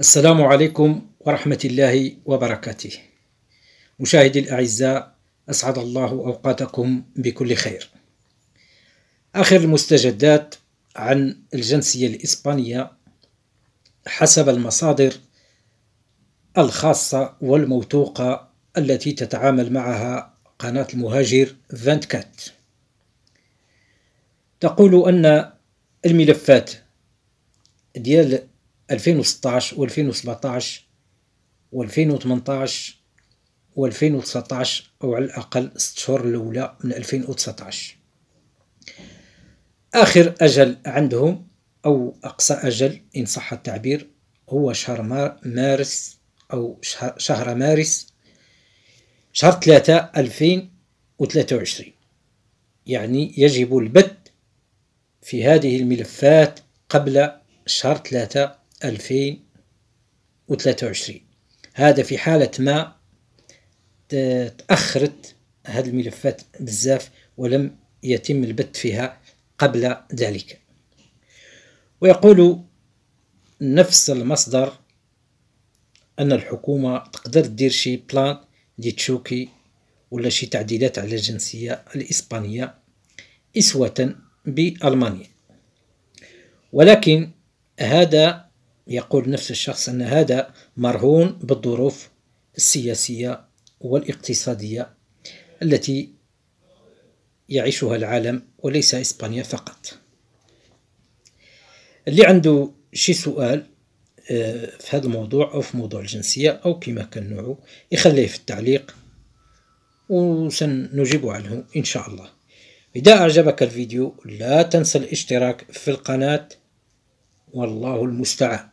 السلام عليكم ورحمة الله وبركاته. مشاهدي الأعزاء أسعد الله أوقاتكم بكل خير. آخر المستجدات عن الجنسية الإسبانية حسب المصادر الخاصة والموثوقة التي تتعامل معها قناة المهاجر فانتكات تقول أن الملفات ديال 2016 و2017 و2018 و2019 أو على الأقل 6 شهور الأولى من 2019 آخر أجل عندهم أو أقصى أجل إن صح التعبير هو شهر مارس أو شهر, شهر مارس شهر 3 2023 يعني يجب البت في هذه الملفات قبل شهر 3 2023 هذا في حالة ما تأخرت هذه الملفات بزاف ولم يتم البت فيها قبل ذلك ويقول نفس المصدر أن الحكومة تقدر دير شي بلان دي تشوكي ولا شي تعديلات على الجنسية الإسبانية إسوة بألمانيا ولكن هذا يقول نفس الشخص أن هذا مرهون بالظروف السياسية والاقتصادية التي يعيشها العالم وليس إسبانيا فقط اللي عنده شي سؤال آه، في هذا الموضوع أو في موضوع الجنسية أو كما كان نوعه يخليه في التعليق وسنجيب عنه إن شاء الله إذا أعجبك الفيديو لا تنسى الاشتراك في القناة والله المستعان